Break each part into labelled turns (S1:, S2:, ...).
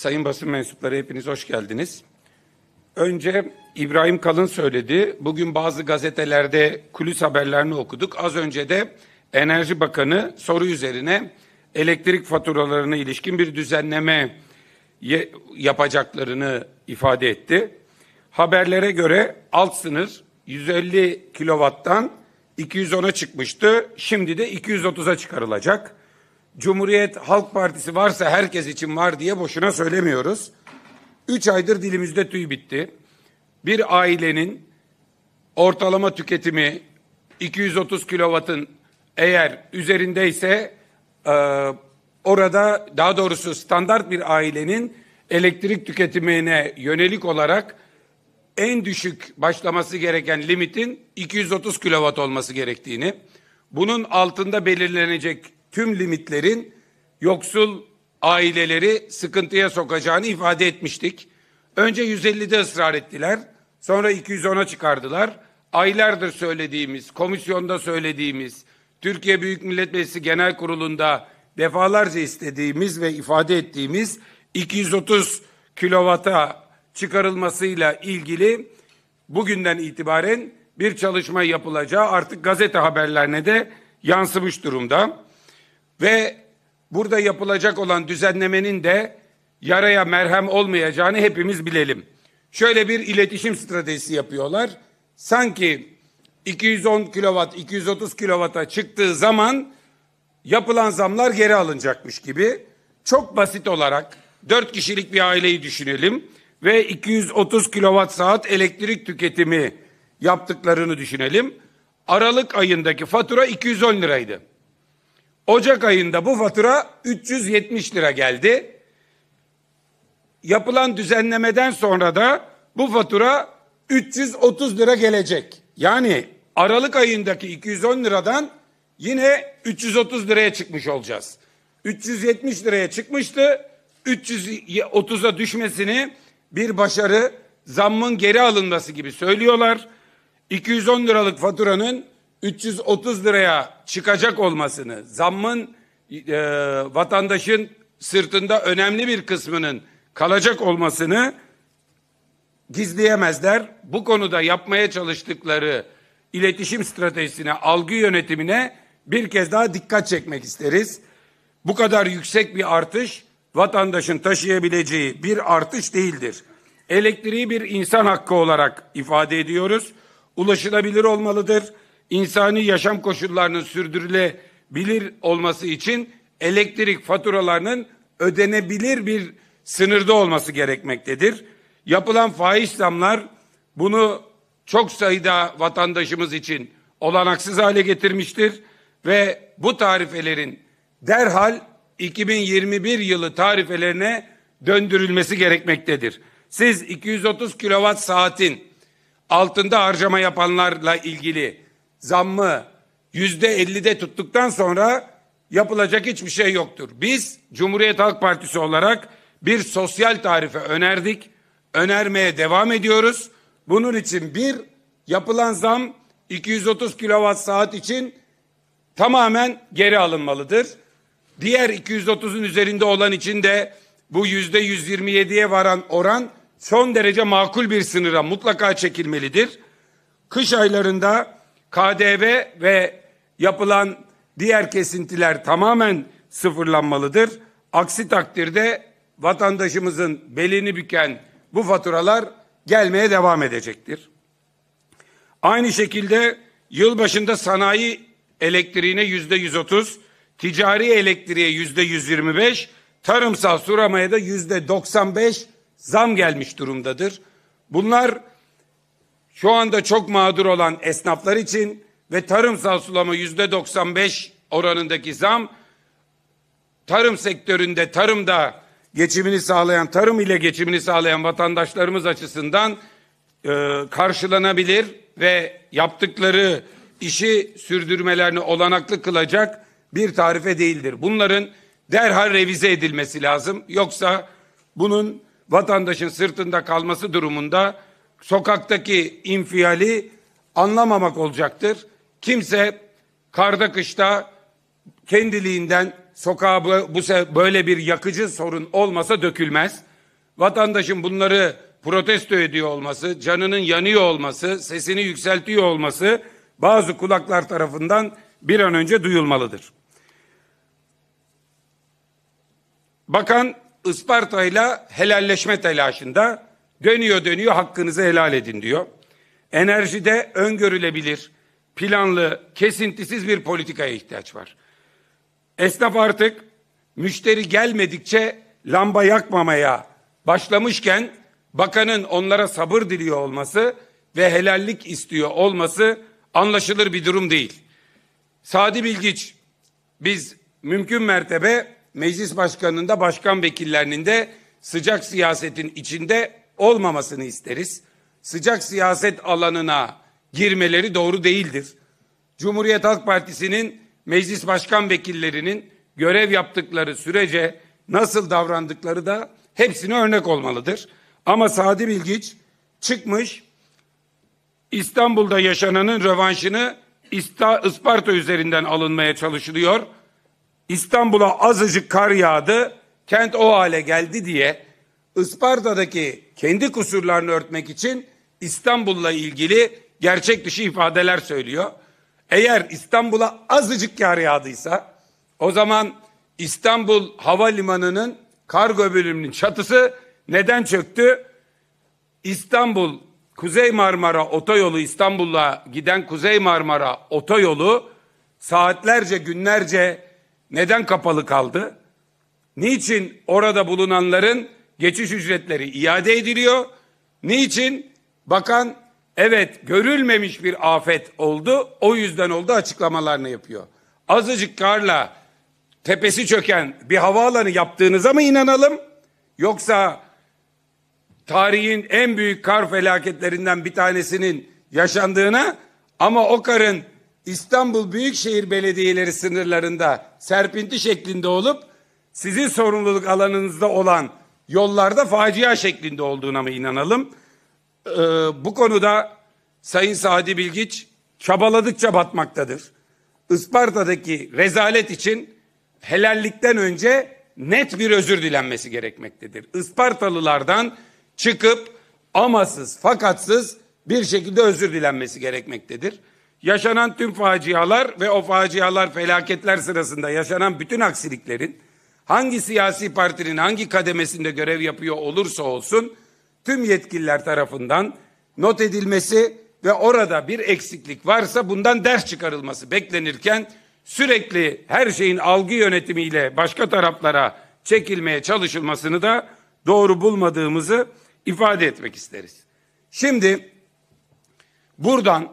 S1: sayın basın mensupları hepiniz hoş geldiniz. Önce İbrahim Kalın söyledi. Bugün bazı gazetelerde kulis haberlerini okuduk. Az önce de Enerji Bakanı soru üzerine elektrik faturalarına ilişkin bir düzenleme yapacaklarını ifade etti. Haberlere göre alt sınır 150 kilovattan 210'a çıkmıştı. Şimdi de 230'a çıkarılacak. Cumhuriyet Halk Partisi varsa herkes için var diye boşuna söylemiyoruz. Üç aydır dilimizde tüy bitti. Bir ailenin ortalama tüketimi 230 kilovatın eğer üzerindeyse e, orada daha doğrusu standart bir ailenin elektrik tüketimine yönelik olarak en düşük başlaması gereken limitin 230 kilovat olması gerektiğini, bunun altında belirlenecek tüm limitlerin yoksul aileleri sıkıntıya sokacağını ifade etmiştik. Önce 150'de ısrar ettiler. Sonra 210'a çıkardılar. Aylardır söylediğimiz, komisyonda söylediğimiz, Türkiye Büyük Millet Meclisi Genel Kurulu'nda defalarca istediğimiz ve ifade ettiğimiz 230 kilovata çıkarılmasıyla ilgili bugünden itibaren bir çalışma yapılacağı artık gazete haberlerine de yansımış durumda ve burada yapılacak olan düzenlemenin de yaraya merhem olmayacağını hepimiz bilelim. Şöyle bir iletişim stratejisi yapıyorlar. Sanki 210 kilowatt, 230 kilowata çıktığı zaman yapılan zamlar geri alınacakmış gibi çok basit olarak dört kişilik bir aileyi düşünelim ve 230 kilovat saat elektrik tüketimi yaptıklarını düşünelim. Aralık ayındaki fatura 210 liraydı. Ocak ayında bu fatura 370 lira geldi. Yapılan düzenlemeden sonra da bu fatura 330 lira gelecek. Yani Aralık ayındaki 210 liradan yine 330 liraya çıkmış olacağız. 370 liraya çıkmıştı. 330'a düşmesini bir başarı zammın geri alınması gibi söylüyorlar. 210 liralık faturanın 330 liraya çıkacak olmasını, zammın e, vatandaşın sırtında önemli bir kısmının kalacak olmasını gizleyemezler. Bu konuda yapmaya çalıştıkları iletişim stratejisine, algı yönetimine bir kez daha dikkat çekmek isteriz. Bu kadar yüksek bir artış vatandaşın taşıyabileceği bir artış değildir. Elektriği bir insan hakkı olarak ifade ediyoruz. Ulaşılabilir olmalıdır insani yaşam koşullarının sürdürülebilir olması için elektrik faturalarının ödenebilir bir sınırda olması gerekmektedir. Yapılan faiz zamlar bunu çok sayıda vatandaşımız için olanaksız hale getirmiştir ve bu tarifelerin derhal 2021 yılı tarifelerine döndürülmesi gerekmektedir. Siz 230 kilowatt saatin altında harcama yapanlarla ilgili zammı yüzde %50'de tuttuktan sonra yapılacak hiçbir şey yoktur. Biz Cumhuriyet Halk Partisi olarak bir sosyal tarife önerdik. Önermeye devam ediyoruz. Bunun için bir yapılan zam 230 kilowatt saat için tamamen geri alınmalıdır. Diğer 230'un üzerinde olan için de bu yüzde 127'ye varan oran son derece makul bir sınıra mutlaka çekilmelidir. Kış aylarında KDV ve yapılan diğer kesintiler tamamen sıfırlanmalıdır. Aksi takdirde vatandaşımızın belini büken bu faturalar gelmeye devam edecektir. Aynı şekilde yılbaşında sanayi elektriğine yüzde 130, ticari elektriğe yüzde 125, tarımsal suramaya da yüzde 95 zam gelmiş durumdadır. Bunlar şu anda çok mağdur olan esnaflar için ve tarımsal sulama yüzde 95 oranındaki zam tarım sektöründe tarımda geçimini sağlayan tarım ile geçimini sağlayan vatandaşlarımız açısından e, karşılanabilir ve yaptıkları işi sürdürmelerini olanaklı kılacak bir tarife değildir. Bunların derhal revize edilmesi lazım. Yoksa bunun vatandaşın sırtında kalması durumunda sokaktaki infiali anlamamak olacaktır. Kimse karda kışta kendiliğinden sokağa bu böyle bir yakıcı sorun olmasa dökülmez. Vatandaşın bunları protesto ediyor olması, canının yanıyor olması, sesini yükseltiyor olması bazı kulaklar tarafından bir an önce duyulmalıdır. Bakan Isparta ile helalleşme telaşında Dönüyor dönüyor hakkınızı helal edin diyor. Enerjide öngörülebilir, planlı, kesintisiz bir politikaya ihtiyaç var. Esnaf artık müşteri gelmedikçe lamba yakmamaya başlamışken bakanın onlara sabır diliyor olması ve helallik istiyor olması anlaşılır bir durum değil. Sadi Bilgiç biz mümkün mertebe meclis başkanının da başkan vekillerinin de sıcak siyasetin içinde olmamasını isteriz. Sıcak siyaset alanına girmeleri doğru değildir. Cumhuriyet Halk Partisi'nin meclis başkan vekillerinin görev yaptıkları sürece nasıl davrandıkları da hepsine örnek olmalıdır. Ama Sadi Bilgiç çıkmış İstanbul'da yaşananın rövanşını Isparta üzerinden alınmaya çalışılıyor. İstanbul'a azıcık kar yağdı, kent o hale geldi diye Isparta'daki kendi kusurlarını örtmek için İstanbul'la ilgili gerçek dışı ifadeler söylüyor. Eğer İstanbul'a azıcık yağar yağdıysa o zaman İstanbul Havalimanı'nın kargo bölümünün çatısı neden çöktü? İstanbul Kuzey Marmara Otoyolu İstanbul'a giden Kuzey Marmara Otoyolu saatlerce günlerce neden kapalı kaldı? Niçin orada bulunanların geçiş ücretleri iade ediliyor. Niçin? Bakan evet görülmemiş bir afet oldu. O yüzden oldu açıklamalarını yapıyor. Azıcık karla tepesi çöken bir havaalanı yaptığınıza mı inanalım? Yoksa tarihin en büyük kar felaketlerinden bir tanesinin yaşandığına ama o karın İstanbul Büyükşehir Belediyeleri sınırlarında serpinti şeklinde olup sizin sorumluluk alanınızda olan yollarda facia şeklinde olduğuna mı inanalım? Ee, bu konuda Sayın Sadi Bilgiç çabaladıkça batmaktadır. Isparta'daki rezalet için helallikten önce net bir özür dilenmesi gerekmektedir. Ispartalılardan çıkıp amasız fakatsız bir şekilde özür dilenmesi gerekmektedir. Yaşanan tüm facialar ve o facialar felaketler sırasında yaşanan bütün aksiliklerin hangi siyasi partinin hangi kademesinde görev yapıyor olursa olsun tüm yetkililer tarafından not edilmesi ve orada bir eksiklik varsa bundan ders çıkarılması beklenirken sürekli her şeyin algı yönetimiyle başka taraflara çekilmeye çalışılmasını da doğru bulmadığımızı ifade etmek isteriz. Şimdi buradan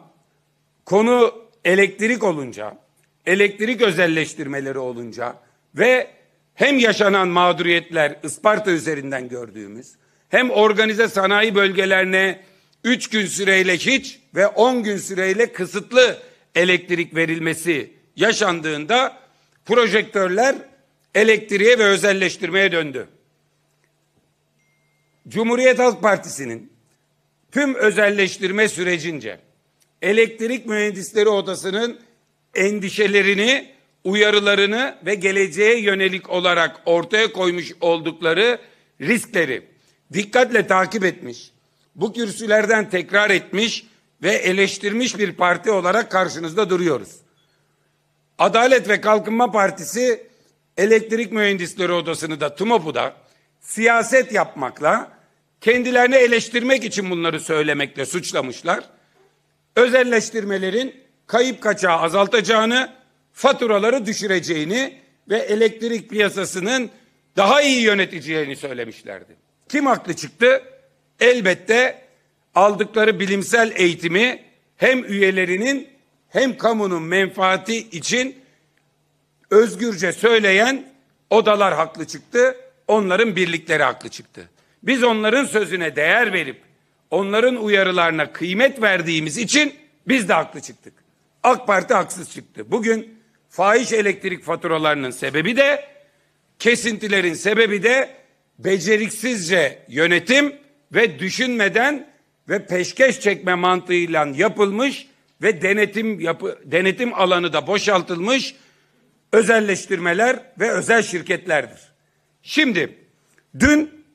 S1: konu elektrik olunca, elektrik özelleştirmeleri olunca ve hem yaşanan mağduriyetler Isparta üzerinden gördüğümüz hem organize sanayi bölgelerine 3 gün süreyle hiç ve 10 gün süreyle kısıtlı elektrik verilmesi yaşandığında projektörler elektriğe ve özelleştirmeye döndü. Cumhuriyet Halk Partisi'nin tüm özelleştirme sürecince elektrik mühendisleri odasının endişelerini uyarılarını ve geleceğe yönelik olarak ortaya koymuş oldukları riskleri dikkatle takip etmiş, bu kürsülerden tekrar etmiş ve eleştirmiş bir parti olarak karşınızda duruyoruz. Adalet ve Kalkınma Partisi Elektrik Mühendisleri Odası'nı da TUMOP'u siyaset yapmakla kendilerini eleştirmek için bunları söylemekle suçlamışlar. Özelleştirmelerin kayıp kaçağı azaltacağını faturaları düşüreceğini ve elektrik piyasasının daha iyi yöneteceğini söylemişlerdi. Kim haklı çıktı? Elbette aldıkları bilimsel eğitimi hem üyelerinin hem kamunun menfaati için özgürce söyleyen odalar haklı çıktı, onların birlikleri haklı çıktı. Biz onların sözüne değer verip onların uyarılarına kıymet verdiğimiz için biz de haklı çıktık. AK Parti haksız çıktı. Bugün fahiş elektrik faturalarının sebebi de kesintilerin sebebi de beceriksizce yönetim ve düşünmeden ve peşkeş çekme mantığıyla yapılmış ve denetim yapı, denetim alanı da boşaltılmış özelleştirmeler ve özel şirketlerdir. Şimdi dün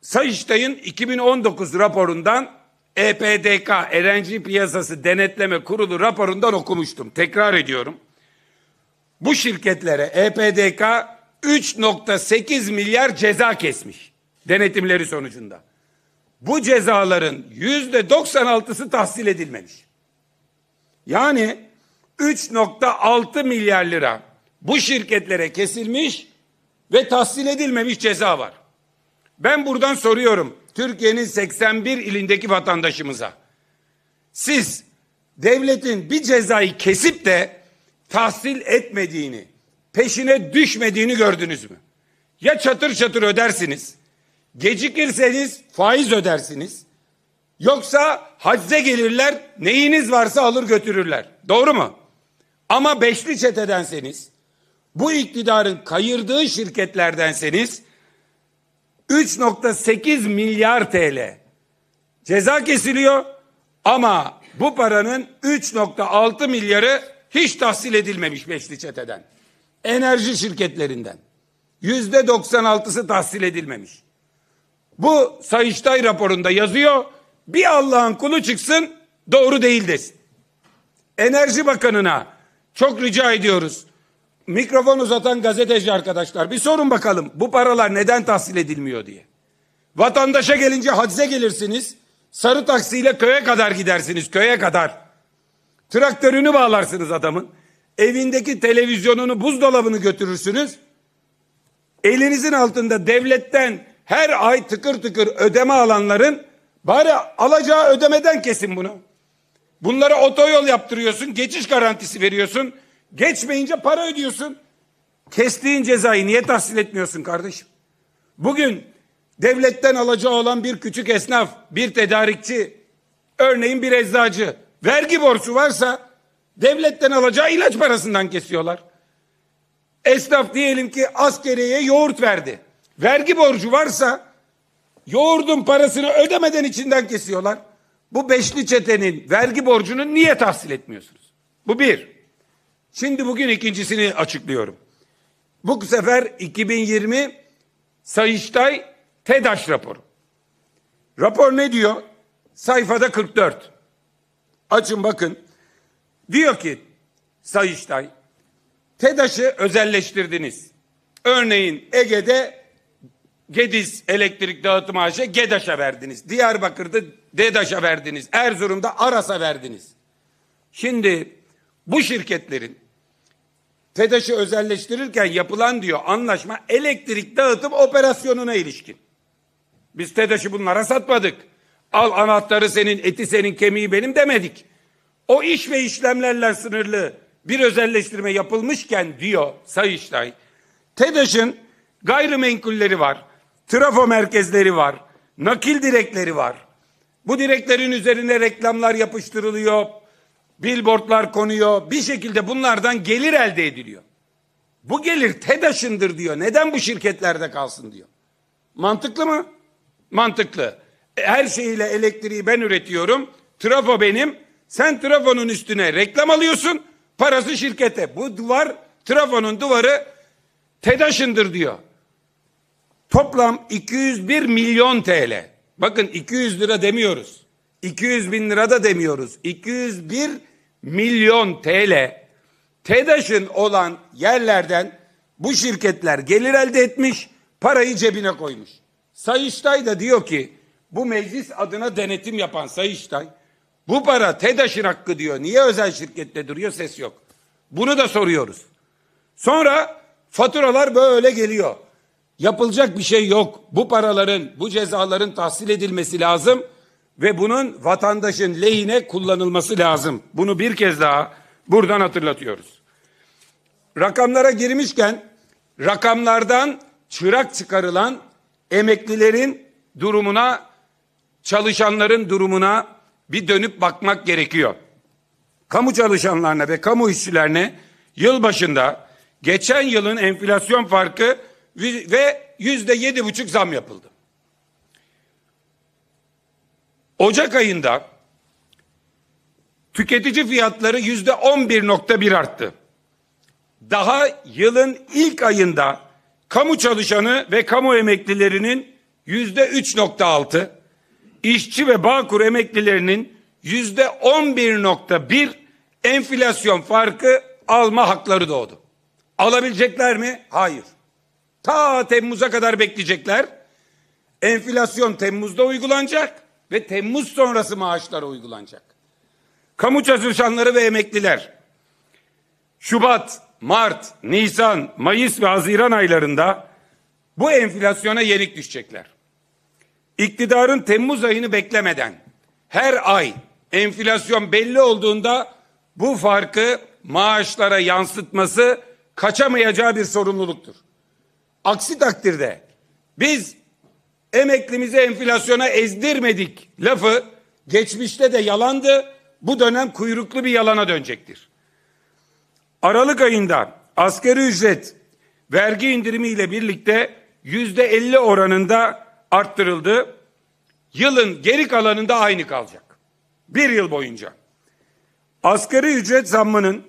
S1: Sayıştay'ın 2019 raporundan EPDK Erenci Piyasası Denetleme Kurulu raporundan okumuştum. Tekrar ediyorum. Bu şirketlere EPDK 3.8 milyar ceza kesmiş denetimleri sonucunda. Bu cezaların yüzde 96'sı tahsil edilmemiş. Yani 3.6 milyar lira bu şirketlere kesilmiş ve tahsil edilmemiş ceza var. Ben buradan soruyorum. Türkiye'nin 81 ilindeki vatandaşımıza. Siz devletin bir cezayı kesip de tahsil etmediğini, peşine düşmediğini gördünüz mü? Ya çatır çatır ödersiniz, gecikirseniz faiz ödersiniz, yoksa hacze gelirler, neyiniz varsa alır götürürler. Doğru mu? Ama beşli çetedenseniz, bu iktidarın kayırdığı şirketlerdenseniz 3.8 milyar TL ceza kesiliyor ama bu paranın 3.6 milyarı hiç tahsil edilmemiş beşli çeteden. Enerji şirketlerinden. Yüzde 96'sı tahsil edilmemiş. Bu Sayıştay raporunda yazıyor. Bir Allah'ın kulu çıksın doğru değil desin. Enerji Bakanı'na çok rica ediyoruz mikrofon uzatan gazeteci arkadaşlar bir sorun bakalım bu paralar neden tahsil edilmiyor diye. Vatandaşa gelince hacize gelirsiniz. Sarı taksiyle köye kadar gidersiniz köye kadar. Traktörünü bağlarsınız adamın. Evindeki televizyonunu buzdolabını götürürsünüz. Elinizin altında devletten her ay tıkır tıkır ödeme alanların bari alacağı ödemeden kesin bunu. Bunlara otoyol yaptırıyorsun, geçiş garantisi veriyorsun. Geçmeyince para ödüyorsun. Kestiğin cezayı niye tahsil etmiyorsun kardeşim? Bugün devletten alacağı olan bir küçük esnaf, bir tedarikçi, örneğin bir eczacı vergi borcu varsa devletten alacağı ilaç parasından kesiyorlar. Esnaf diyelim ki askeriye yoğurt verdi. Vergi borcu varsa yoğurdun parasını ödemeden içinden kesiyorlar. Bu beşli çetenin vergi borcunu niye tahsil etmiyorsunuz? Bu bir. Şimdi bugün ikincisini açıklıyorum. Bu sefer 2020 Sayıştay TEDAŞ raporu. Rapor ne diyor? Sayfada 44. Açın bakın. Diyor ki Sayıştay, TEDAŞ'ı özelleştirdiniz. Örneğin Ege'de Gediz Elektrik Dağıtım AŞ e GEDAŞ'a verdiniz. Diyarbakır'da DEDAŞ'a verdiniz. Erzurum'da ARAS'a verdiniz. Şimdi bu şirketlerin TEDAŞ'ı özelleştirirken yapılan diyor anlaşma elektrik dağıtım operasyonuna ilişkin. Biz TEDAŞ'ı bunlara satmadık. Al anahtarı senin, eti senin, kemiği benim demedik. O iş ve işlemlerle sınırlı bir özelleştirme yapılmışken diyor Sayıştay. TEDAŞ'ın gayrimenkulleri var, trafo merkezleri var, nakil direkleri var. Bu direklerin üzerine reklamlar yapıştırılıyor, Billboardlar konuyor. Bir şekilde bunlardan gelir elde ediliyor. Bu gelir TEDAŞ'ındır diyor. Neden bu şirketlerde kalsın diyor. Mantıklı mı? Mantıklı. E, her şeyiyle elektriği ben üretiyorum. Trafo benim. Sen trafonun üstüne reklam alıyorsun. Parası şirkete. Bu duvar trafonun duvarı TEDAŞ'ındır diyor. Toplam 201 milyon TL. Bakın 200 lira demiyoruz. 200 bin lira da demiyoruz. 201 milyon TL TEDAŞ'ın olan yerlerden bu şirketler gelir elde etmiş, parayı cebine koymuş. Sayıştay da diyor ki bu meclis adına denetim yapan Sayıştay bu para TEDAŞ'ın hakkı diyor. Niye özel şirkette duruyor ses yok. Bunu da soruyoruz. Sonra faturalar böyle geliyor. Yapılacak bir şey yok. Bu paraların, bu cezaların tahsil edilmesi lazım ve bunun vatandaşın lehine kullanılması lazım. Bunu bir kez daha buradan hatırlatıyoruz. Rakamlara girmişken rakamlardan çırak çıkarılan emeklilerin durumuna, çalışanların durumuna bir dönüp bakmak gerekiyor. Kamu çalışanlarına ve kamu işçilerine yıl başında geçen yılın enflasyon farkı ve yüzde yedi buçuk zam yapıldı. Ocak ayında tüketici fiyatları yüzde 11.1 arttı. Daha yılın ilk ayında kamu çalışanı ve kamu emeklilerinin yüzde 3.6, işçi ve bağkur emeklilerinin yüzde 11.1 enflasyon farkı alma hakları doğdu. Alabilecekler mi? Hayır. Ta Temmuz'a kadar bekleyecekler. Enflasyon Temmuz'da uygulanacak ve Temmuz sonrası maaşlara uygulanacak. Kamu çalışanları ve emekliler Şubat, Mart, Nisan, Mayıs ve Haziran aylarında bu enflasyona yenik düşecekler. İktidarın Temmuz ayını beklemeden her ay enflasyon belli olduğunda bu farkı maaşlara yansıtması kaçamayacağı bir sorumluluktur. Aksi takdirde biz emeklimizi enflasyona ezdirmedik lafı geçmişte de yalandı. Bu dönem kuyruklu bir yalana dönecektir. Aralık ayında asgari ücret vergi indirimi ile birlikte yüzde elli oranında arttırıldı. Yılın geri kalanında aynı kalacak. Bir yıl boyunca. Asgari ücret zammının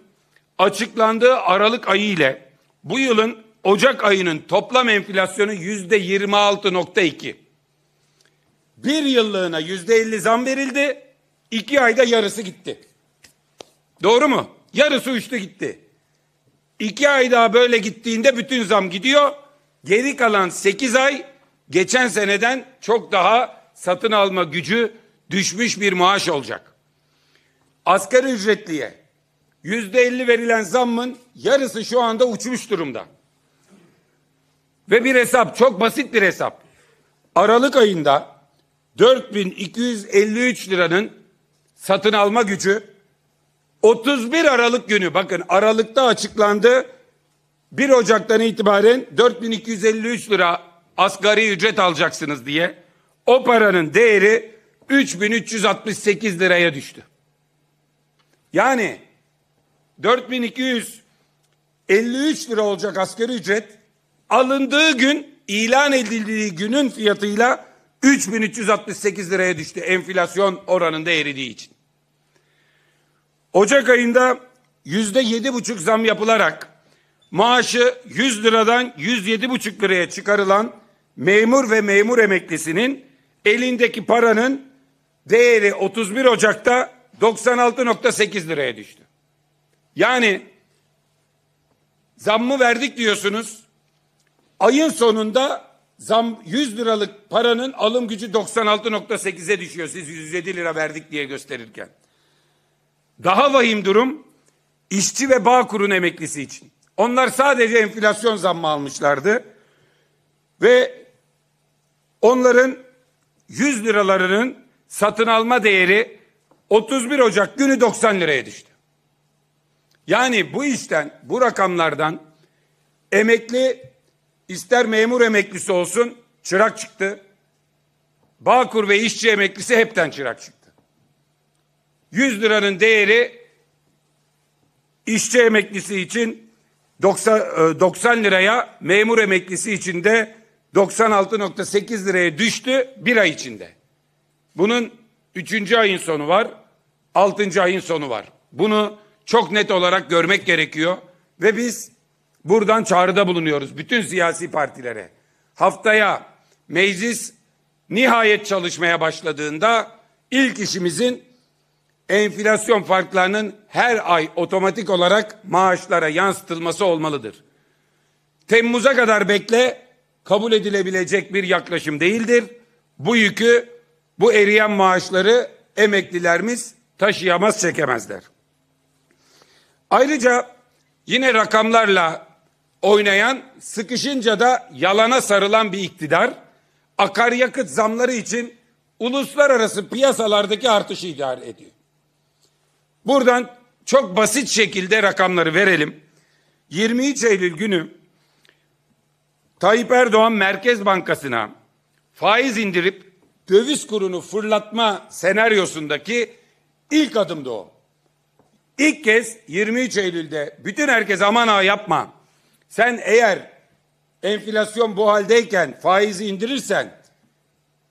S1: açıklandığı Aralık ayı ile bu yılın Ocak ayının toplam enflasyonu yüzde 26.2. Bir yıllığına yüzde 50 zam verildi. iki ayda yarısı gitti. Doğru mu? Yarısı üçte gitti. İki ay daha böyle gittiğinde bütün zam gidiyor. Geri kalan sekiz ay geçen seneden çok daha satın alma gücü düşmüş bir maaş olacak. Asgari ücretliye yüzde elli verilen zammın yarısı şu anda uçmuş durumda. Ve bir hesap, çok basit bir hesap. Aralık ayında 4253 liranın satın alma gücü 31 Aralık günü bakın Aralık'ta açıklandı. 1 Ocak'tan itibaren 4253 lira asgari ücret alacaksınız diye o paranın değeri 3368 liraya düştü. Yani 4253 lira olacak asgari ücret alındığı gün ilan edildiği günün fiyatıyla 3368 liraya düştü enflasyon oranında eridiği için. Ocak ayında yüzde yedi buçuk zam yapılarak maaşı 100 liradan 107 buçuk liraya çıkarılan memur ve memur emeklisinin elindeki paranın değeri 31 Ocak'ta 96.8 liraya düştü. Yani zammı verdik diyorsunuz. Ayın sonunda zam 100 liralık paranın alım gücü 96.8'e düşüyor. Siz 107 lira verdik diye gösterirken. Daha vahim durum işçi ve bağkurun emeklisi için. Onlar sadece enflasyon zammı almışlardı. Ve onların 100 liralarının satın alma değeri 31 Ocak günü 90 liraya düştü. Yani bu işten, bu rakamlardan emekli İster memur emeklisi olsun çırak çıktı. Bağkur ve işçi emeklisi hepten çırak çıktı. 100 liranın değeri işçi emeklisi için 90, 90 e, liraya, memur emeklisi için de 96.8 liraya düştü bir ay içinde. Bunun üçüncü ayın sonu var, altıncı ayın sonu var. Bunu çok net olarak görmek gerekiyor ve biz Buradan çağrıda bulunuyoruz bütün siyasi partilere. Haftaya meclis nihayet çalışmaya başladığında ilk işimizin enflasyon farklarının her ay otomatik olarak maaşlara yansıtılması olmalıdır. Temmuz'a kadar bekle kabul edilebilecek bir yaklaşım değildir. Bu yükü, bu eriyen maaşları emeklilerimiz taşıyamaz, çekemezler. Ayrıca yine rakamlarla oynayan, sıkışınca da yalana sarılan bir iktidar, akaryakıt zamları için uluslararası piyasalardaki artışı idare ediyor. Buradan çok basit şekilde rakamları verelim. 23 Eylül günü Tayyip Erdoğan Merkez Bankası'na faiz indirip döviz kurunu fırlatma senaryosundaki ilk adımdı o. İlk kez 23 Eylül'de bütün herkes aman ha yapma sen eğer enflasyon bu haldeyken faizi indirirsen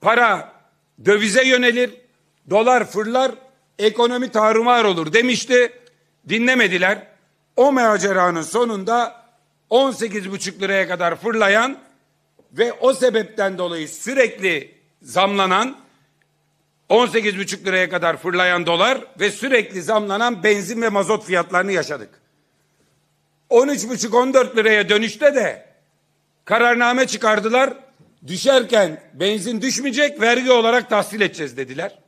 S1: para dövize yönelir, dolar fırlar, ekonomi tarumar olur demişti. Dinlemediler. O maceranın sonunda 18,5 liraya kadar fırlayan ve o sebepten dolayı sürekli zamlanan 18,5 liraya kadar fırlayan dolar ve sürekli zamlanan benzin ve mazot fiyatlarını yaşadık. 13,5-14 liraya dönüşte de kararname çıkardılar. Düşerken benzin düşmeyecek, vergi olarak tahsil edeceğiz dediler.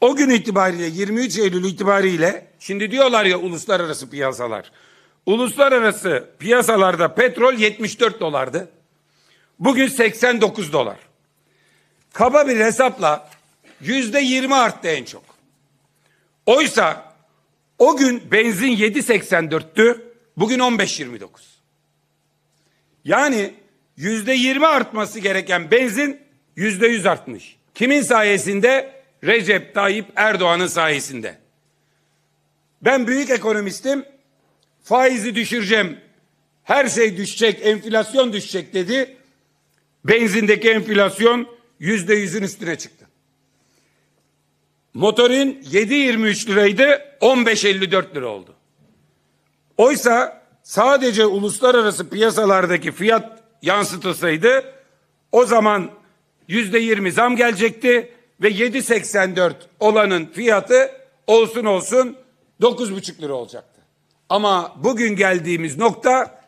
S1: O gün itibariyle 23 Eylül itibariyle şimdi diyorlar ya uluslararası piyasalar. Uluslararası piyasalarda petrol 74 dolardı. Bugün 89 dolar. Kaba bir hesapla yüzde 20 arttı en çok. Oysa o gün benzin 7.84'tü. Bugün 15.29. Yani yüzde 20 artması gereken benzin yüzde 100 artmış. Kimin sayesinde? Recep Tayyip Erdoğan'ın sayesinde. Ben büyük ekonomistim. Faizi düşüreceğim. Her şey düşecek, enflasyon düşecek dedi. Benzindeki enflasyon yüzde yüzün üstüne çıktı. Motorin 7.23 liraydı, 15.54 lira oldu. Oysa sadece uluslararası piyasalardaki fiyat yansıtılsaydı o zaman yüzde yirmi zam gelecekti ve 7.84 olanın fiyatı olsun olsun 9.5 lira olacaktı. Ama bugün geldiğimiz nokta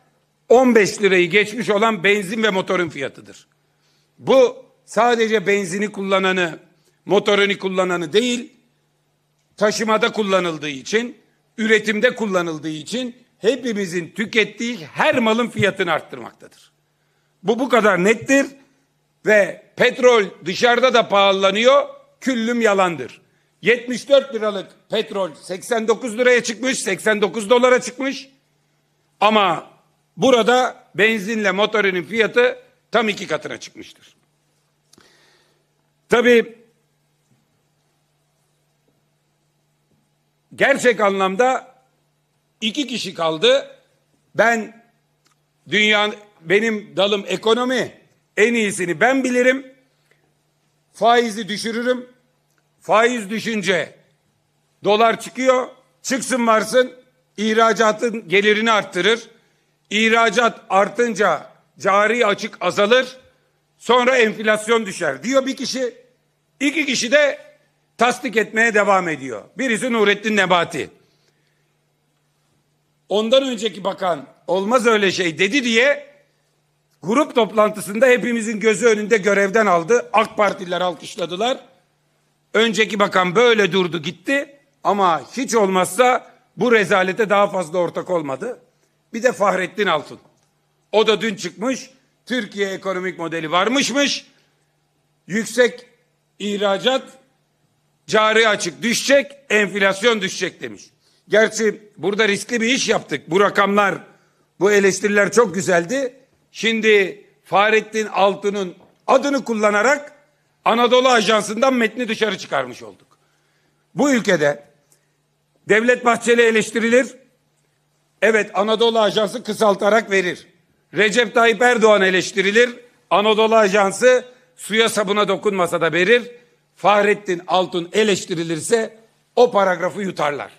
S1: 15 lirayı geçmiş olan benzin ve motorun fiyatıdır. Bu sadece benzini kullananı, motorunu kullananı değil, taşımada kullanıldığı için üretimde kullanıldığı için hepimizin tükettiği her malın fiyatını arttırmaktadır. Bu bu kadar nettir ve petrol dışarıda da pahalanıyor, küllüm yalandır. 74 liralık petrol 89 liraya çıkmış, 89 dolara çıkmış. Ama burada benzinle motorinin fiyatı tam iki katına çıkmıştır. Tabii gerçek anlamda iki kişi kaldı. Ben dünya benim dalım ekonomi en iyisini ben bilirim. Faizi düşürürüm. Faiz düşünce dolar çıkıyor. Çıksın varsın ihracatın gelirini arttırır. İhracat artınca cari açık azalır. Sonra enflasyon düşer diyor bir kişi. İki kişi de tasdik etmeye devam ediyor. Birisi Nurettin Nebati. Ondan önceki bakan olmaz öyle şey dedi diye grup toplantısında hepimizin gözü önünde görevden aldı. AK Partililer alkışladılar. Önceki bakan böyle durdu gitti ama hiç olmazsa bu rezalete daha fazla ortak olmadı. Bir de Fahrettin Altun. O da dün çıkmış Türkiye ekonomik modeli varmışmış. Yüksek ihracat cari açık düşecek, enflasyon düşecek demiş. Gerçi burada riskli bir iş yaptık. Bu rakamlar, bu eleştiriler çok güzeldi. Şimdi Fahrettin Altun'un adını kullanarak Anadolu Ajansı'ndan metni dışarı çıkarmış olduk. Bu ülkede Devlet Bahçeli eleştirilir. Evet Anadolu Ajansı kısaltarak verir. Recep Tayyip Erdoğan eleştirilir. Anadolu Ajansı suya sabuna dokunmasa da verir. Fahrettin Altun eleştirilirse o paragrafı yutarlar.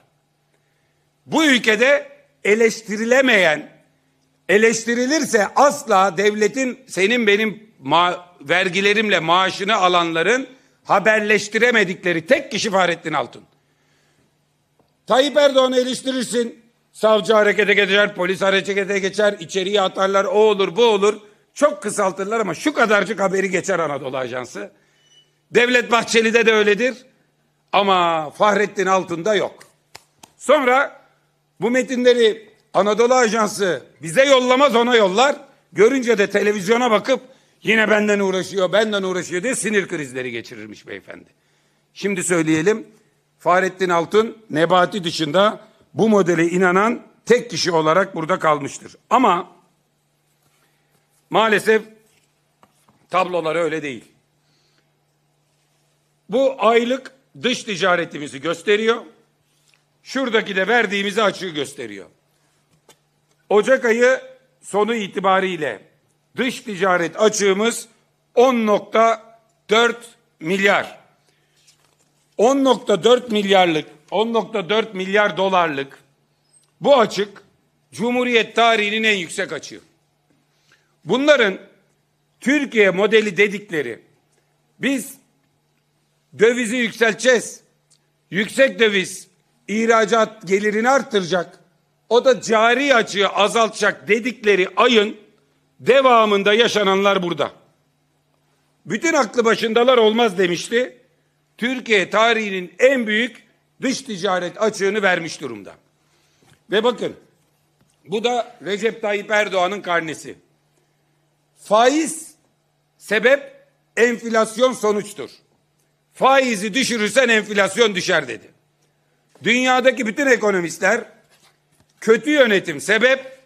S1: Bu ülkede eleştirilemeyen eleştirilirse asla devletin senin benim ma vergilerimle maaşını alanların haberleştiremedikleri tek kişi Fahrettin Altun. Tayyip Erdoğan'ı eleştirirsin. Savcı harekete geçer, polis harekete geçer, içeriye atarlar, o olur, bu olur. Çok kısaltırlar ama şu kadarcık haberi geçer Anadolu Ajansı. Devlet Bahçeli'de de öyledir. Ama Fahrettin Altun'da yok. Sonra bu metinleri Anadolu Ajansı bize yollamaz ona yollar. Görünce de televizyona bakıp yine benden uğraşıyor, benden uğraşıyor diye sinir krizleri geçirirmiş beyefendi. Şimdi söyleyelim. Fahrettin Altun Nebati dışında bu modele inanan tek kişi olarak burada kalmıştır. Ama maalesef tablolar öyle değil. Bu aylık dış ticaretimizi gösteriyor. Şuradaki de verdiğimizi açığı gösteriyor. Ocak ayı sonu itibariyle dış ticaret açığımız 10.4 milyar. 10.4 milyarlık 10.4 milyar dolarlık bu açık Cumhuriyet tarihinin en yüksek açığı. Bunların Türkiye modeli dedikleri biz Dövizi yükselteceğiz. Yüksek döviz ihracat gelirini arttıracak. O da cari açığı azaltacak dedikleri ayın devamında yaşananlar burada. Bütün aklı başındalar olmaz demişti. Türkiye tarihinin en büyük dış ticaret açığını vermiş durumda. Ve bakın bu da Recep Tayyip Erdoğan'ın karnesi. Faiz sebep enflasyon sonuçtur. Faizi düşürürsen enflasyon düşer dedi. Dünyadaki bütün ekonomistler kötü yönetim sebep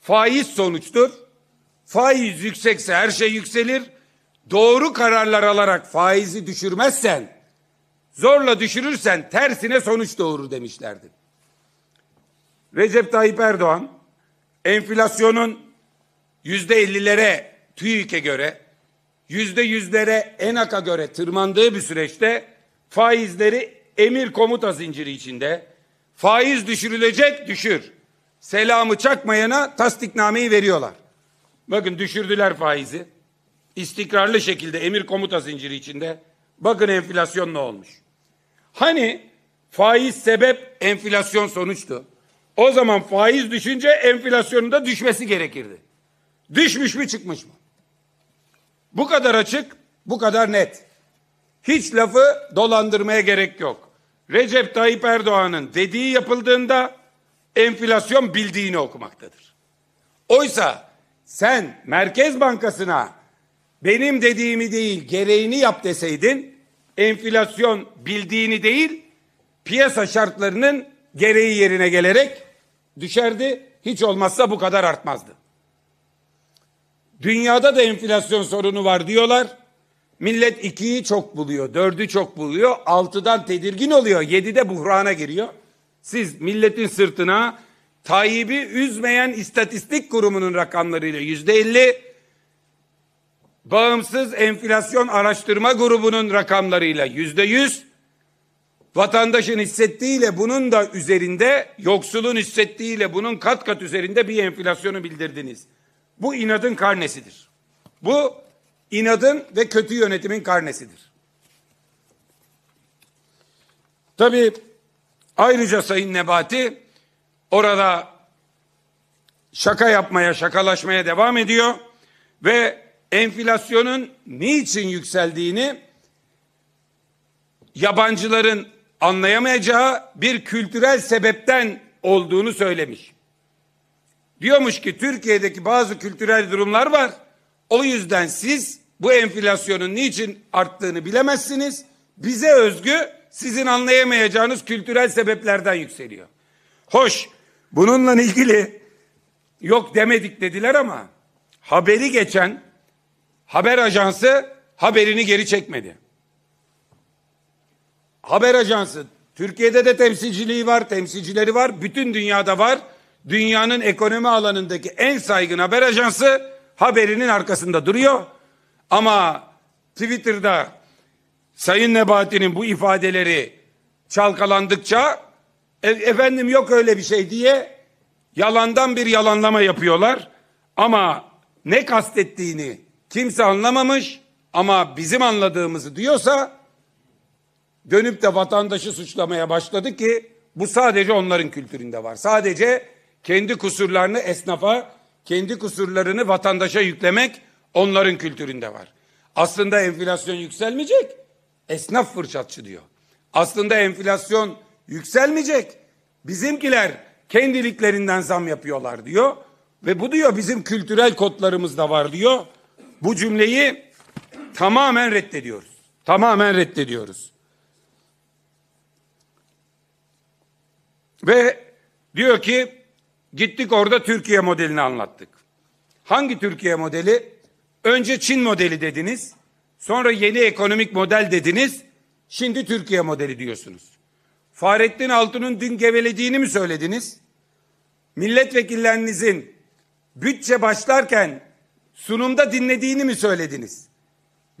S1: faiz sonuçtur. Faiz yüksekse her şey yükselir. Doğru kararlar alarak faizi düşürmezsen, zorla düşürürsen tersine sonuç doğurur demişlerdi. Recep Tayyip Erdoğan enflasyonun yüzde ellilere TÜİK'e göre yüzde yüzlere ENAK'a göre tırmandığı bir süreçte faizleri emir komuta zinciri içinde faiz düşürülecek düşür. Selamı çakmayana tasdiknameyi veriyorlar. Bakın düşürdüler faizi. İstikrarlı şekilde emir komuta zinciri içinde. Bakın enflasyon ne olmuş. Hani faiz sebep enflasyon sonuçtu. O zaman faiz düşünce enflasyonun da düşmesi gerekirdi. Düşmüş mü çıkmış mı? Bu kadar açık, bu kadar net. Hiç lafı dolandırmaya gerek yok. Recep Tayyip Erdoğan'ın dediği yapıldığında enflasyon bildiğini okumaktadır. Oysa sen Merkez Bankası'na benim dediğimi değil gereğini yap deseydin enflasyon bildiğini değil piyasa şartlarının gereği yerine gelerek düşerdi hiç olmazsa bu kadar artmazdı. Dünyada da enflasyon sorunu var diyorlar. Millet ikiyi çok buluyor, dördü çok buluyor, altıdan tedirgin oluyor, yedi de buhrana giriyor. Siz milletin sırtına Tayyip'i üzmeyen istatistik kurumunun rakamlarıyla yüzde elli, bağımsız enflasyon araştırma grubunun rakamlarıyla yüzde yüz, vatandaşın hissettiğiyle bunun da üzerinde, yoksulun hissettiğiyle bunun kat kat üzerinde bir enflasyonu bildirdiniz. Bu inadın karnesidir. Bu inadın ve kötü yönetimin karnesidir. Tabi ayrıca Sayın Nebati orada şaka yapmaya, şakalaşmaya devam ediyor ve enflasyonun niçin yükseldiğini yabancıların anlayamayacağı bir kültürel sebepten olduğunu söylemiş. Diyormuş ki Türkiye'deki bazı kültürel durumlar var. O yüzden siz bu enflasyonun niçin arttığını bilemezsiniz. Bize özgü sizin anlayamayacağınız kültürel sebeplerden yükseliyor. Hoş bununla ilgili yok demedik dediler ama haberi geçen haber ajansı haberini geri çekmedi. Haber ajansı Türkiye'de de temsilciliği var, temsilcileri var, bütün dünyada var dünyanın ekonomi alanındaki en saygın haber ajansı haberinin arkasında duruyor. Ama Twitter'da Sayın Nebati'nin bu ifadeleri çalkalandıkça e efendim yok öyle bir şey diye yalandan bir yalanlama yapıyorlar. Ama ne kastettiğini kimse anlamamış ama bizim anladığımızı diyorsa dönüp de vatandaşı suçlamaya başladı ki bu sadece onların kültüründe var. Sadece kendi kusurlarını esnafa, kendi kusurlarını vatandaşa yüklemek onların kültüründe var. Aslında enflasyon yükselmeyecek, esnaf fırçatçı diyor. Aslında enflasyon yükselmeyecek, bizimkiler kendiliklerinden zam yapıyorlar diyor. Ve bu diyor bizim kültürel kodlarımızda var diyor. Bu cümleyi tamamen reddediyoruz. Tamamen reddediyoruz. Ve diyor ki Gittik orada Türkiye modelini anlattık. Hangi Türkiye modeli? Önce Çin modeli dediniz. Sonra yeni ekonomik model dediniz. Şimdi Türkiye modeli diyorsunuz. Fahrettin Altun'un dün gevelediğini mi söylediniz? Milletvekillerinizin bütçe başlarken sunumda dinlediğini mi söylediniz?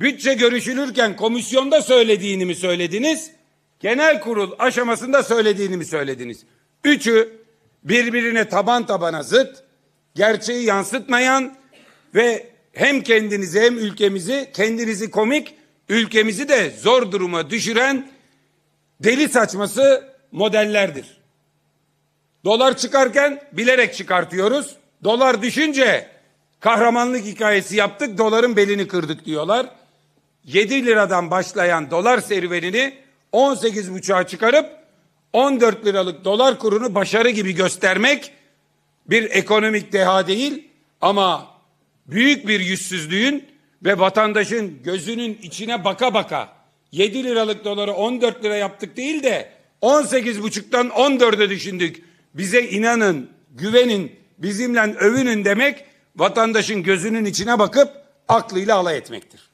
S1: Bütçe görüşülürken komisyonda söylediğini mi söylediniz? Genel kurul aşamasında söylediğini mi söylediniz? Üçü birbirine taban tabana zıt, gerçeği yansıtmayan ve hem kendinizi hem ülkemizi, kendinizi komik, ülkemizi de zor duruma düşüren deli saçması modellerdir. Dolar çıkarken bilerek çıkartıyoruz. Dolar düşünce kahramanlık hikayesi yaptık, doların belini kırdık diyorlar. 7 liradan başlayan dolar serüvenini 18.5'a çıkarıp 14 liralık dolar kurunu başarı gibi göstermek bir ekonomik deha değil ama büyük bir yüzsüzlüğün ve vatandaşın gözünün içine baka baka 7 liralık doları 14 lira yaptık değil de 18,5'tan 14'e düşündük. Bize inanın, güvenin, bizimle övünün demek vatandaşın gözünün içine bakıp aklıyla alay etmektir.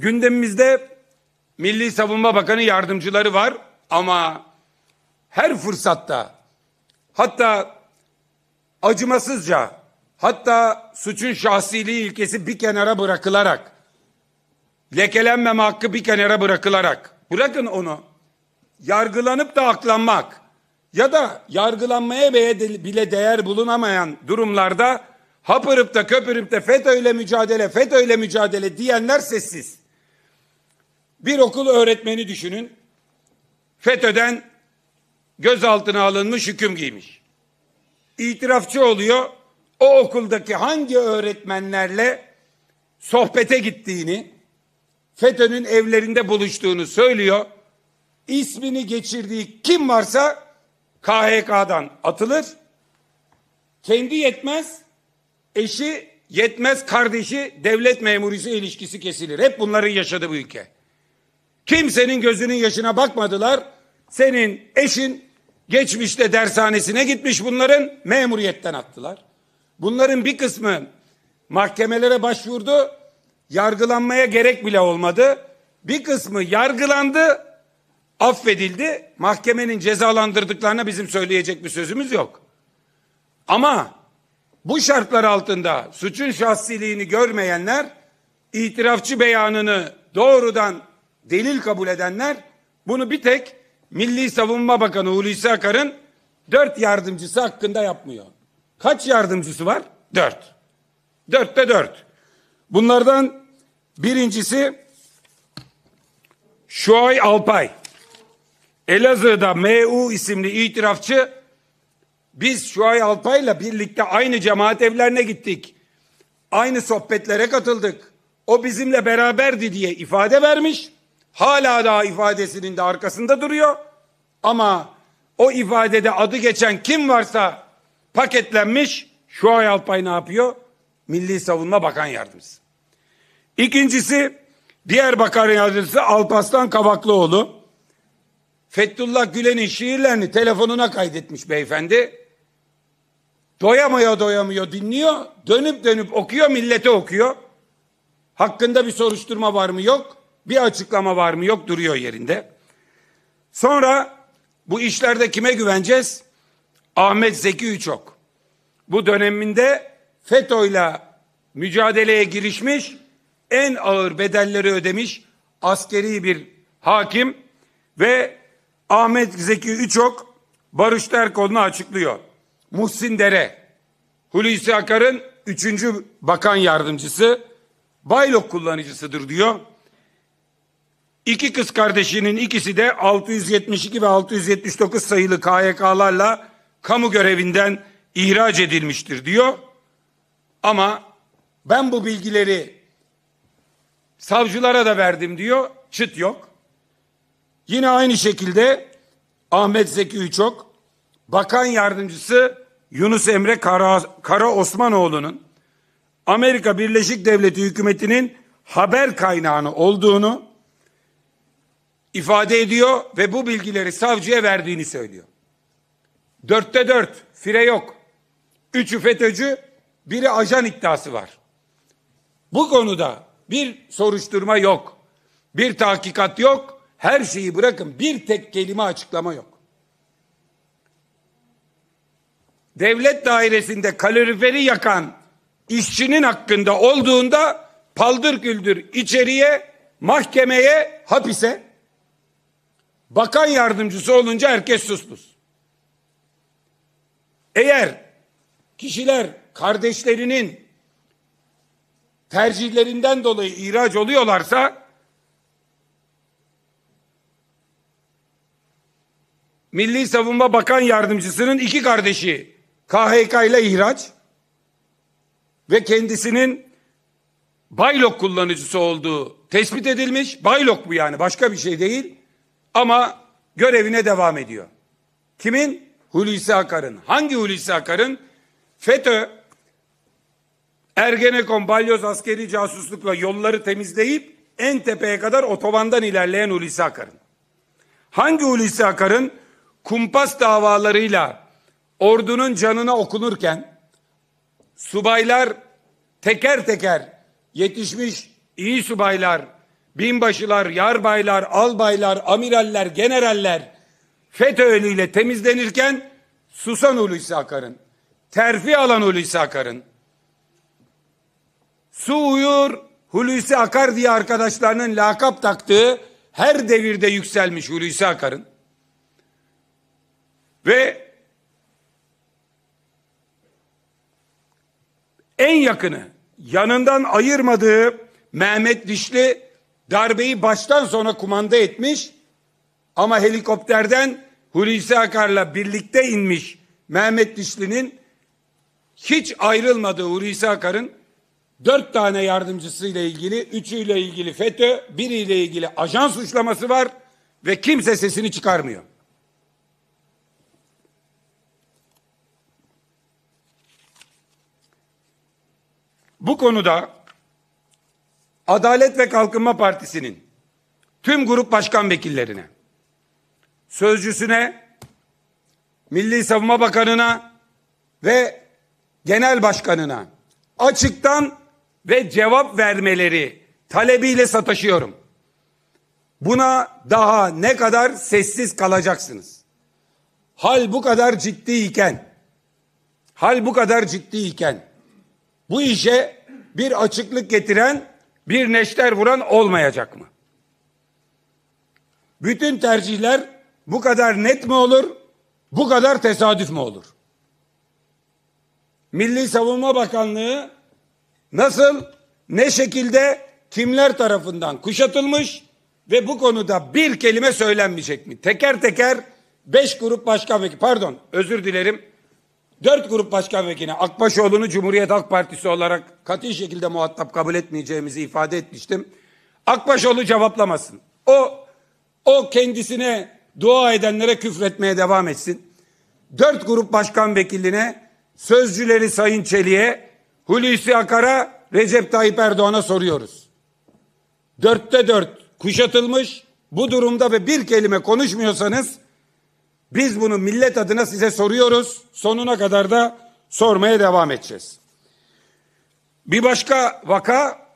S1: Gündemimizde Milli Savunma Bakanı yardımcıları var ama her fırsatta hatta acımasızca hatta suçun şahsiliği ilkesi bir kenara bırakılarak lekelenmeme hakkı bir kenara bırakılarak bırakın onu yargılanıp da aklanmak ya da yargılanmaya bile değer bulunamayan durumlarda hapırıp da köpürüp de fetöyle mücadele, fetöyle mücadele diyenler sessiz. Bir okul öğretmeni düşünün. FETÖ'den gözaltına alınmış hüküm giymiş. İtirafçı oluyor. O okuldaki hangi öğretmenlerle sohbete gittiğini, FETÖ'nün evlerinde buluştuğunu söylüyor. İsmini geçirdiği kim varsa KHK'dan atılır. Kendi yetmez, eşi yetmez kardeşi devlet memurusu ilişkisi kesilir. Hep bunları yaşadı bu ülke. Kimsenin gözünün yaşına bakmadılar. Senin eşin geçmişte dershanesine gitmiş bunların memuriyetten attılar. Bunların bir kısmı mahkemelere başvurdu. Yargılanmaya gerek bile olmadı. Bir kısmı yargılandı, affedildi. Mahkemenin cezalandırdıklarına bizim söyleyecek bir sözümüz yok. Ama bu şartlar altında suçun şahsiliğini görmeyenler itirafçı beyanını doğrudan delil kabul edenler bunu bir tek Milli Savunma Bakanı Hulusi Akar'ın dört yardımcısı hakkında yapmıyor. Kaç yardımcısı var? Dört. Dörtte dört. Bunlardan birincisi Şuay Alpay. Elazığ'da MU isimli itirafçı biz Şuay Alpay'la birlikte aynı cemaat evlerine gittik. Aynı sohbetlere katıldık. O bizimle beraberdi diye ifade vermiş hala daha ifadesinin de arkasında duruyor. Ama o ifadede adı geçen kim varsa paketlenmiş şu ay Alpay ne yapıyor? Milli Savunma Bakan Yardımcısı. İkincisi diğer bakan yardımcısı Alpaslan Kavaklıoğlu. Fethullah Gülen'in şiirlerini telefonuna kaydetmiş beyefendi. Doyamıyor doyamıyor dinliyor. Dönüp dönüp okuyor millete okuyor. Hakkında bir soruşturma var mı yok. Bir açıklama var mı? Yok duruyor yerinde. Sonra bu işlerde kime güveneceğiz? Ahmet Zeki Üçok. Bu döneminde FETÖ'yle mücadeleye girişmiş, en ağır bedelleri ödemiş askeri bir hakim ve Ahmet Zeki Üçok Barış Terkoğlu'nu açıklıyor. Muhsin Dere, Hulusi Akar'ın üçüncü bakan yardımcısı, Baylok kullanıcısıdır diyor. İki kız kardeşinin ikisi de 672 ve 679 sayılı KYK'larla kamu görevinden ihraç edilmiştir diyor. Ama ben bu bilgileri savcılara da verdim diyor. Çıt yok. Yine aynı şekilde Ahmet Zeki Üçok, Bakan Yardımcısı Yunus Emre Kara, Kara Osmanoğlu'nun Amerika Birleşik Devleti hükümetinin haber kaynağını olduğunu ifade ediyor ve bu bilgileri savcıya verdiğini söylüyor. Dörtte dört fire yok. Üçü FETÖ'cü, biri ajan iddiası var. Bu konuda bir soruşturma yok. Bir tahkikat yok. Her şeyi bırakın bir tek kelime açıklama yok. Devlet dairesinde kaloriferi yakan işçinin hakkında olduğunda paldır güldür içeriye, mahkemeye, hapise Bakan yardımcısı olunca herkes suspus. Eğer kişiler kardeşlerinin tercihlerinden dolayı ihraç oluyorlarsa Milli Savunma Bakan Yardımcısının iki kardeşi KHK ile ihraç ve kendisinin Baylok kullanıcısı olduğu tespit edilmiş. Baylok bu yani başka bir şey değil. Ama görevine devam ediyor. Kimin? Hulusi Akar'ın. Hangi Hulusi Akar'ın? FETÖ Ergenekon, Balyoz askeri casuslukla yolları temizleyip en tepeye kadar otobandan ilerleyen Hulusi Akar'ın. Hangi Hulusi Akar'ın? Kumpas davalarıyla ordunun canına okunurken subaylar teker teker yetişmiş iyi subaylar binbaşılar, yarbaylar, albaylar, amiraller, generaller FETÖ'lüyle temizlenirken susan Hulusi Akar'ın, terfi alan Hulusi Akar'ın, su uyur Hulusi Akar diye arkadaşlarının lakap taktığı her devirde yükselmiş Hulusi Akar'ın ve en yakını yanından ayırmadığı Mehmet Dişli Darbeyi baştan sona kumanda etmiş ama helikopterden Hulusi Akar'la birlikte inmiş Mehmet Dişli'nin hiç ayrılmadığı Hulusi Akar'ın dört tane yardımcısıyla ilgili, üçüyle ilgili FETÖ, biriyle ilgili ajan suçlaması var ve kimse sesini çıkarmıyor. Bu konuda Adalet ve Kalkınma Partisi'nin tüm grup başkan vekillerine, sözcüsüne, Milli Savunma Bakanına ve Genel Başkanına açıktan ve cevap vermeleri talebiyle sataşıyorum. Buna daha ne kadar sessiz kalacaksınız? Hal bu kadar ciddi iken, hal bu kadar ciddi iken, bu işe bir açıklık getiren bir neşter vuran olmayacak mı? Bütün tercihler bu kadar net mi olur? Bu kadar tesadüf mü olur? Milli Savunma Bakanlığı nasıl, ne şekilde, kimler tarafından kuşatılmış ve bu konuda bir kelime söylenmeyecek mi? Teker teker beş grup başkan vekili, pardon özür dilerim, Dört grup başkan vekiline Akbaşoğlu'nu Cumhuriyet Halk Partisi olarak katı şekilde muhatap kabul etmeyeceğimizi ifade etmiştim. Akbaşoğlu cevaplamasın. O o kendisine dua edenlere küfretmeye devam etsin. Dört grup başkan vekiline sözcüleri Sayın Çelik'e, Hulusi Akar'a, Recep Tayyip Erdoğan'a soruyoruz. Dörtte dört kuşatılmış bu durumda ve bir kelime konuşmuyorsanız biz bunu millet adına size soruyoruz. Sonuna kadar da sormaya devam edeceğiz. Bir başka vaka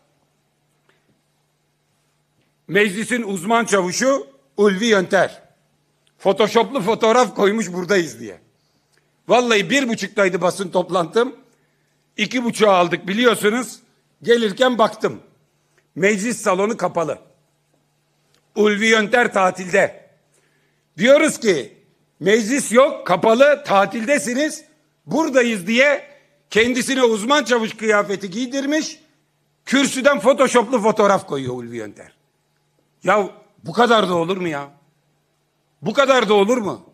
S1: meclisin uzman çavuşu Ulvi Yönter. Photoshoplu fotoğraf koymuş buradayız diye. Vallahi bir buçuktaydı basın toplantım. İki buçuğa aldık biliyorsunuz. Gelirken baktım. Meclis salonu kapalı. Ulvi Yönter tatilde. Diyoruz ki Meclis yok, kapalı, tatildesiniz, buradayız diye kendisine uzman çavuş kıyafeti giydirmiş, kürsüden photoshoplu fotoğraf koyuyor Ulvi Önder. Ya bu kadar da olur mu ya? Bu kadar da olur mu?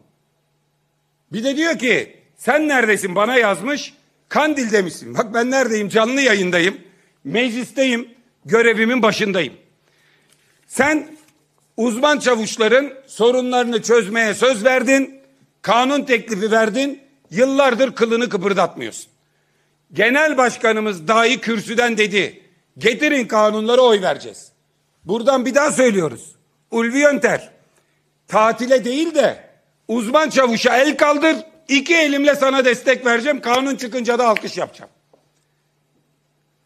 S1: Bir de diyor ki sen neredesin bana yazmış. kandil demişsin. Bak ben neredeyim? Canlı yayındayım. Meclisteyim. Görevimin başındayım. Sen uzman çavuşların sorunlarını çözmeye söz verdin. Kanun teklifi verdin, yıllardır kılını kıpırdatmıyorsun. Genel başkanımız dahi kürsüden dedi, getirin kanunları oy vereceğiz. Buradan bir daha söylüyoruz. Ulvi Yönter, tatile değil de uzman çavuşa el kaldır, iki elimle sana destek vereceğim, kanun çıkınca da alkış yapacağım.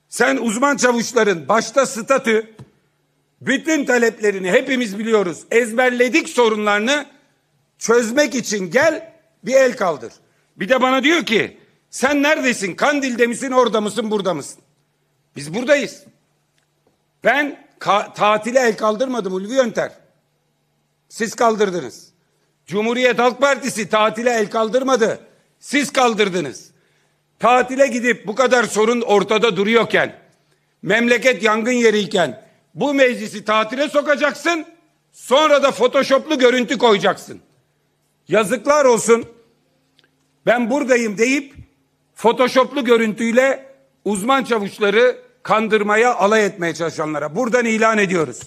S1: Sen uzman çavuşların başta statü bütün taleplerini hepimiz biliyoruz. Ezberledik sorunlarını çözmek için gel bir el kaldır. Bir de bana diyor ki sen neredesin? Kandil'de misin? Orada mısın? Burada mısın? Biz buradayız. Ben tatile el kaldırmadım Ulvi Yönter. Siz kaldırdınız. Cumhuriyet Halk Partisi tatile el kaldırmadı. Siz kaldırdınız. Tatile gidip bu kadar sorun ortada duruyorken, memleket yangın yeriyken bu meclisi tatile sokacaksın. Sonra da photoshoplu görüntü koyacaksın yazıklar olsun ben buradayım deyip photoshoplu görüntüyle uzman çavuşları kandırmaya alay etmeye çalışanlara buradan ilan ediyoruz.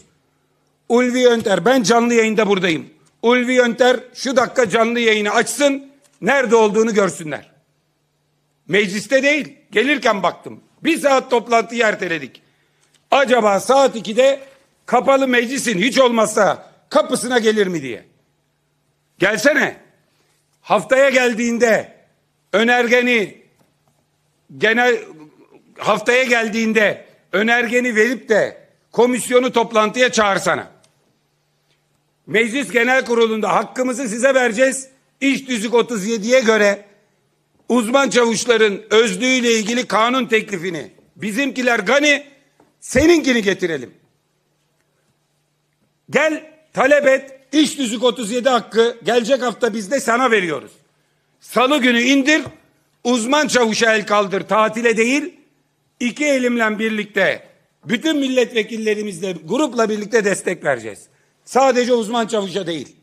S1: Ulvi Önter ben canlı yayında buradayım. Ulvi Önter şu dakika canlı yayını açsın nerede olduğunu görsünler. Mecliste değil gelirken baktım. Bir saat toplantıyı erteledik. Acaba saat 2'de kapalı meclisin hiç olmazsa kapısına gelir mi diye. Gelsene. Haftaya geldiğinde önergeni genel haftaya geldiğinde önergeni verip de komisyonu toplantıya çağırsana. Meclis Genel Kurulu'nda hakkımızı size vereceğiz. İş düzük 37'ye göre uzman çavuşların özlüğüyle ilgili kanun teklifini bizimkiler gani seninkini getirelim. Gel talep et İş düzük 37 hakkı gelecek hafta biz de sana veriyoruz. Salı günü indir, uzman çavuşa el kaldır, tatile değil. İki elimle birlikte, bütün milletvekillerimizle, grupla birlikte destek vereceğiz. Sadece uzman çavuşa değil.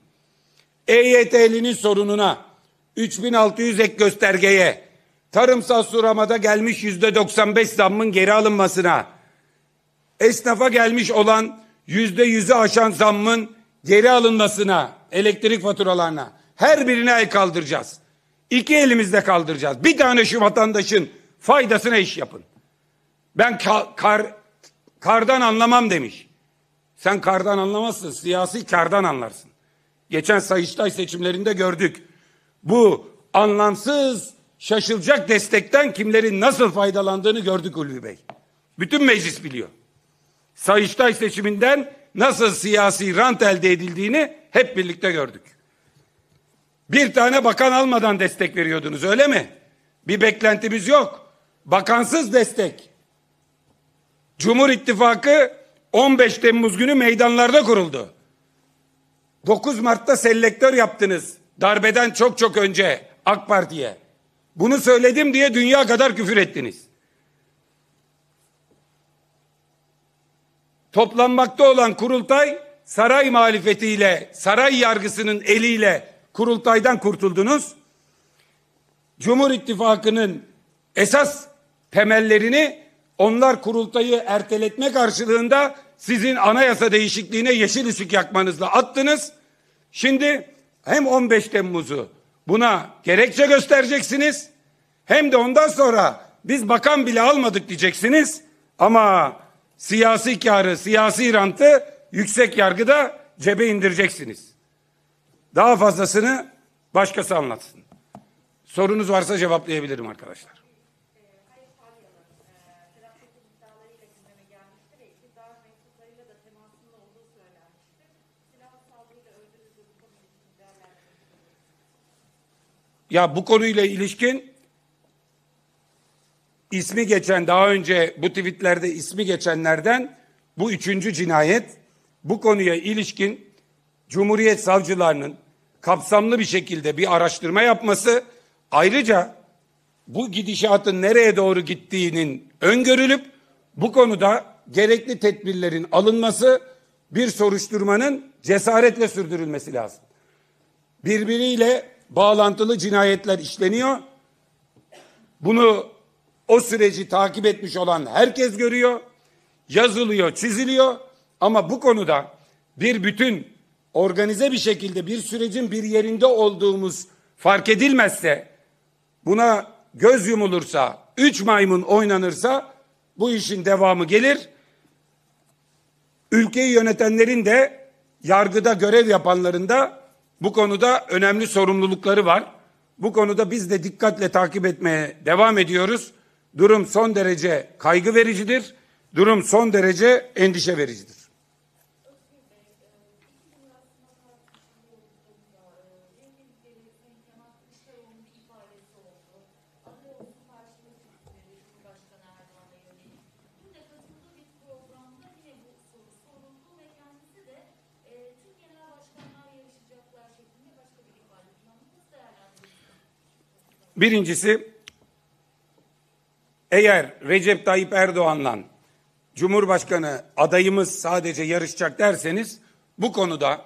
S1: EYT'linin sorununa, 3600 ek göstergeye, tarımsal suramada gelmiş yüzde 95 zammın geri alınmasına, esnafa gelmiş olan yüzde yüzü aşan zammın geri alınmasına, elektrik faturalarına her birine el kaldıracağız. İki elimizde kaldıracağız. Bir tane şu vatandaşın faydasına iş yapın. Ben ka kar kardan anlamam demiş. Sen kardan anlamazsın, siyasi kardan anlarsın. Geçen Sayıştay seçimlerinde gördük. Bu anlamsız, şaşılacak destekten kimlerin nasıl faydalandığını gördük Ulvi Bey. Bütün meclis biliyor. Sayıştay seçiminden nasıl siyasi rant elde edildiğini hep birlikte gördük. Bir tane bakan almadan destek veriyordunuz öyle mi? Bir beklentimiz yok. Bakansız destek. Cumhur İttifakı 15 Temmuz günü meydanlarda kuruldu. 9 Mart'ta selektör yaptınız. Darbeden çok çok önce AK Parti'ye. Bunu söyledim diye dünya kadar küfür ettiniz. toplanmakta olan kurultay saray muhalefetiyle, saray yargısının eliyle kurultaydan kurtuldunuz. Cumhur İttifakı'nın esas temellerini onlar kurultayı erteletme karşılığında sizin anayasa değişikliğine yeşil ışık yakmanızla attınız. Şimdi hem 15 Temmuz'u buna gerekçe göstereceksiniz hem de ondan sonra biz bakan bile almadık diyeceksiniz ama siyasi karı, siyasi rantı yüksek yargıda cebe indireceksiniz. Daha fazlasını başkası anlatsın. Sorunuz varsa cevaplayabilirim arkadaşlar. Ya bu konuyla ilişkin ismi geçen daha önce bu tweetlerde ismi geçenlerden bu üçüncü cinayet bu konuya ilişkin Cumhuriyet savcılarının kapsamlı bir şekilde bir araştırma yapması ayrıca bu gidişatın nereye doğru gittiğinin öngörülüp bu konuda gerekli tedbirlerin alınması bir soruşturmanın cesaretle sürdürülmesi lazım. Birbiriyle bağlantılı cinayetler işleniyor. Bunu o süreci takip etmiş olan herkes görüyor, yazılıyor, çiziliyor ama bu konuda bir bütün organize bir şekilde bir sürecin bir yerinde olduğumuz fark edilmezse, buna göz yumulursa, üç maymun oynanırsa bu işin devamı gelir. Ülkeyi yönetenlerin de yargıda görev yapanların da bu konuda önemli sorumlulukları var. Bu konuda biz de dikkatle takip etmeye devam ediyoruz. Durum son derece kaygı vericidir. Durum son derece endişe vericidir. Birincisi eğer Recep Tayyip Erdoğan'la Cumhurbaşkanı adayımız sadece yarışacak derseniz bu konuda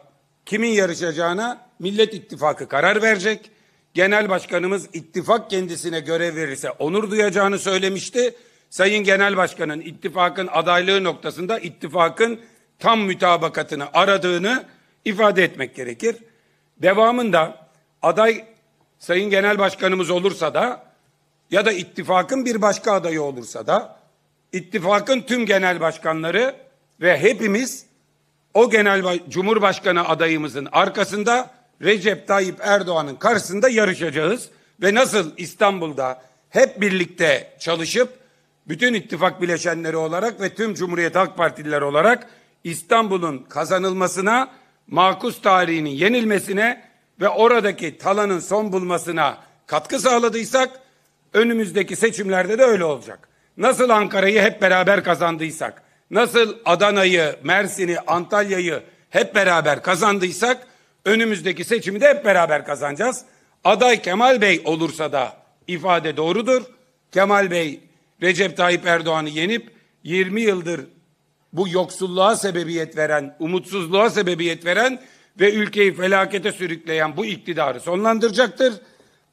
S1: kimin yarışacağına Millet İttifakı karar verecek. Genel Başkanımız ittifak kendisine görev verirse onur duyacağını söylemişti. Sayın Genel Başkan'ın ittifakın adaylığı noktasında ittifakın tam mütabakatını aradığını ifade etmek gerekir. Devamında aday Sayın Genel Başkanımız olursa da ya da ittifakın bir başka adayı olursa da ittifakın tüm genel başkanları ve hepimiz o genel cumhurbaşkanı adayımızın arkasında Recep Tayyip Erdoğan'ın karşısında yarışacağız ve nasıl İstanbul'da hep birlikte çalışıp bütün ittifak bileşenleri olarak ve tüm Cumhuriyet Halk Partililer olarak İstanbul'un kazanılmasına, makus tarihinin yenilmesine ve oradaki talanın son bulmasına katkı sağladıysak Önümüzdeki seçimlerde de öyle olacak. Nasıl Ankara'yı hep beraber kazandıysak, nasıl Adana'yı, Mersin'i, Antalya'yı hep beraber kazandıysak önümüzdeki seçimi de hep beraber kazanacağız. Aday Kemal Bey olursa da ifade doğrudur. Kemal Bey Recep Tayyip Erdoğan'ı yenip 20 yıldır bu yoksulluğa sebebiyet veren, umutsuzluğa sebebiyet veren ve ülkeyi felakete sürükleyen bu iktidarı sonlandıracaktır.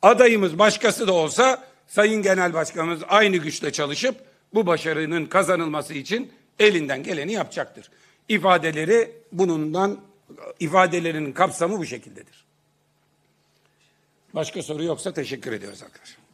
S1: Adayımız başkası da olsa Sayın Genel Başkanımız aynı güçle çalışıp bu başarının kazanılması için elinden geleni yapacaktır. İfadeleri bunundan ifadelerinin kapsamı bu şekildedir. Başka soru yoksa teşekkür ediyoruz arkadaşlar.